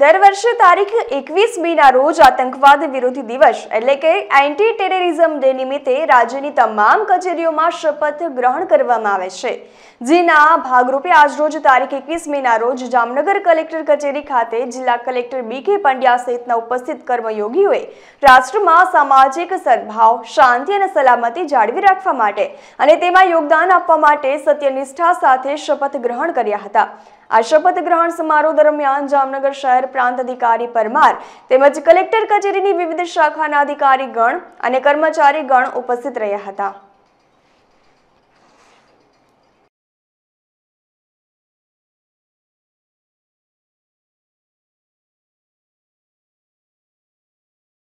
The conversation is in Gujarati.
દર વર્ષે તારીખ એકવીસ મેના રોજ આતંકવાદ વિરોધી દિવસ એટલે કે એન્ટી ટેરરિઝમ ડે નિમિત્તે રાજ્યની તમામ કચેરીઓમાં શપથ ગ્રહણ કરવામાં આવે છે જેના ભાગરૂપે આજરોજ તારીખ એકવીસ મેના રોજ જામનગર કલેક્ટર કચેરી ખાતે જિલ્લા કલેક્ટર બી કે પંડ્યા સહિતના ઉપસ્થિત કર્મયોગીઓએ રાષ્ટ્રમાં સામાજિક સદભાવ શાંતિ અને સલામતી જાળવી રાખવા માટે અને તેમાં યોગદાન આપવા માટે સત્યનિષ્ઠા સાથે શપથ ગ્રહણ કર્યા હતા આ શપથ ગ્રહણ સમારોહ દરમિયાન જામનગર શહેર પ્રાંત અધિકારી પરમાર તેમજ કલેક્ટર કચેરીની વિવિધ શાખાના અધિકારી ગણ અને કર્મચારી ગણ ઉપસ્થિત રહ્યા હતા